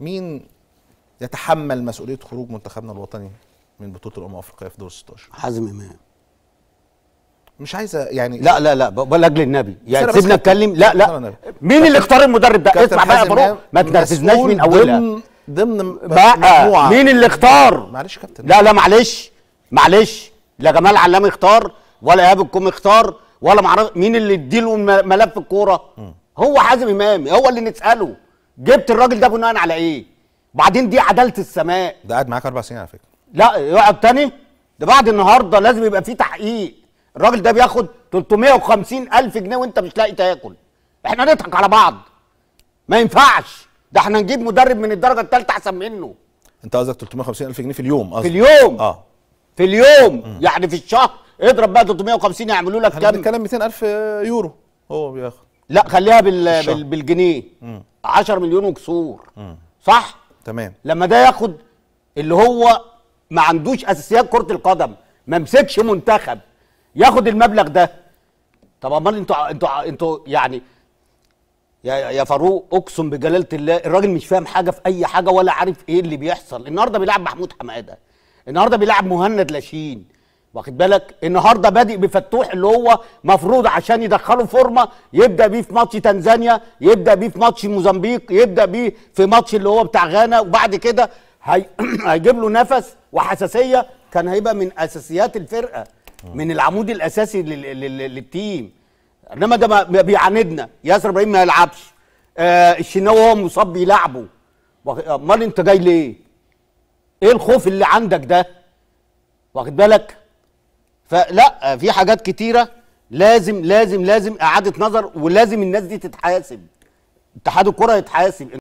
مين يتحمل مسؤوليه خروج منتخبنا الوطني من بطوله الامم الافريقيه في دور 16 حازم امام مش عايزه يعني لا لا لا لاجل النبي يعني سيبنا نتكلم لا لا مين اللي اختار المدرب ده اسمع بقى يا فاروق ما تنرفزناش من اولها ضمن ضمن بقى مين اللي اختار معلش يا كابتن لا لا معلش معلش لا جمال علام اختار ولا ايهاب الكوم اختار ولا معرفش مين اللي اديله ملف الكوره هو حازم امام هو اللي نساله جبت الراجل ده بناء على ايه بعدين دي عداله السماء ده قاعد معاك اربع سنين على فكره لا يقعد تاني ده بعد النهارده لازم يبقى في تحقيق الراجل ده بياخد 350 الف جنيه وانت مش لاقي تاكل احنا نضحك على بعض ما ينفعش ده احنا نجيب مدرب من الدرجه الثالثه احسن منه انت قصدك 350 الف جنيه في اليوم قصدك في اليوم اه في اليوم م. يعني في الشهر اضرب بقى 350 يعملوا لك كام؟ بنتكلم 200 الف يورو هو بياخد لا خليها بال... بال... بالجنيه 10 مليون وكسور صح تمام لما ده ياخد اللي هو ما عندوش اساسيات كره القدم ما مسكش منتخب ياخد المبلغ ده طب امال انتوا انتوا انتوا يعني يا يا فاروق اقسم بجلاله الله الراجل مش فاهم حاجه في اي حاجه ولا عارف ايه اللي بيحصل النهارده بيلعب محمود حماده النهارده بيلعب مهند لاشين واخد بالك النهارده بادئ بفتوح اللي هو مفروض عشان يدخله فورمه يبدا بيه في ماتش تنزانيا يبدا بيه في ماتش موزمبيق يبدا بيه في ماتش اللي هو بتاع غانا وبعد كده هي... هيجيب له نفس وحساسيه كان هيبقى من اساسيات الفرقه من العمود الاساسي لل... لل... للتيم انما ده ما بيعاندنا ياسر ابراهيم ما يلعبش آه الشناوي هو مصاب بيلعبه امال انت جاي ليه؟ ايه الخوف اللي عندك ده؟ واخد بالك؟ فلا في حاجات كتيره لازم لازم لازم اعاده نظر ولازم الناس دي تتحاسب اتحاد الكره يتحاسب